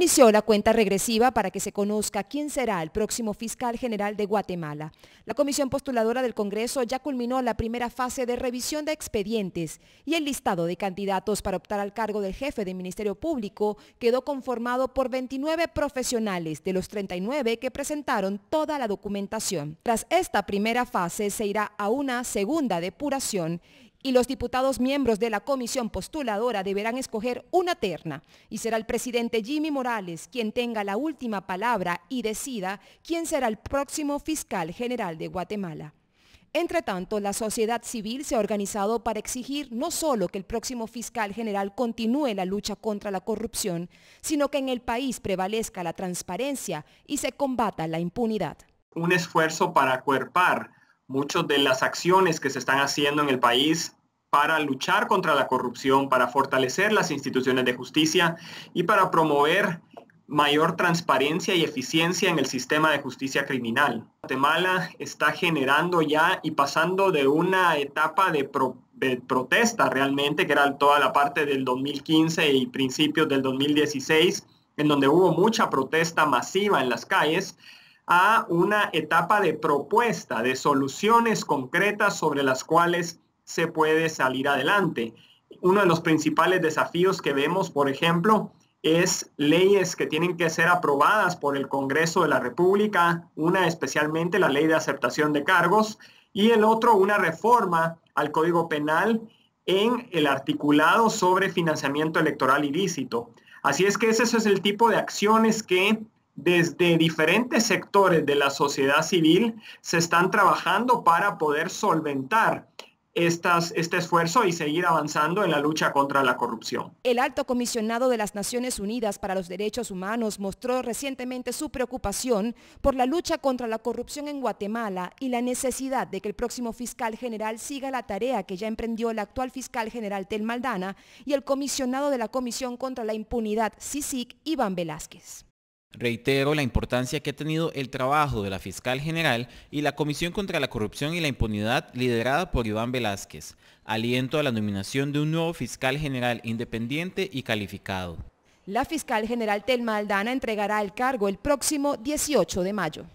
Inició la cuenta regresiva para que se conozca quién será el próximo fiscal general de Guatemala. La comisión postuladora del Congreso ya culminó la primera fase de revisión de expedientes y el listado de candidatos para optar al cargo del jefe del Ministerio Público quedó conformado por 29 profesionales de los 39 que presentaron toda la documentación. Tras esta primera fase se irá a una segunda depuración y los diputados miembros de la comisión postuladora deberán escoger una terna y será el presidente Jimmy Morales quien tenga la última palabra y decida quién será el próximo fiscal general de Guatemala. Entre tanto, la sociedad civil se ha organizado para exigir no solo que el próximo fiscal general continúe la lucha contra la corrupción, sino que en el país prevalezca la transparencia y se combata la impunidad. Un esfuerzo para cuerpar muchas de las acciones que se están haciendo en el país para luchar contra la corrupción, para fortalecer las instituciones de justicia y para promover mayor transparencia y eficiencia en el sistema de justicia criminal. Guatemala está generando ya y pasando de una etapa de, protesta realmente, que era toda la parte del 2015 y principios del 2016, en donde hubo mucha protesta masiva en las calles, a una etapa de propuesta, de soluciones concretas sobre las cuales se puede salir adelante. Uno de los principales desafíos que vemos, por ejemplo, es leyes que tienen que ser aprobadas por el Congreso de la República, una especialmente la ley de aceptación de cargos y el otro una reforma al Código Penal en el articulado sobre financiamiento electoral ilícito. Así es que ese es el tipo de acciones que desde diferentes sectores de la sociedad civil se están trabajando para poder solventar este esfuerzo y seguir avanzando en la lucha contra la corrupción. El alto comisionado de las Naciones Unidas para los Derechos Humanos mostró recientemente su preocupación por la lucha contra la corrupción en Guatemala y la necesidad de que el próximo fiscal general siga la tarea que ya emprendió el actual fiscal general Tel Maldana y el comisionado de la Comisión contra la Impunidad, CICIC, Iván Velázquez. Reitero la importancia que ha tenido el trabajo de la fiscal general y la Comisión contra la Corrupción y la Impunidad liderada por Iván Velázquez. Aliento a la nominación de un nuevo fiscal general independiente y calificado. La fiscal general Telma Aldana entregará el cargo el próximo 18 de mayo.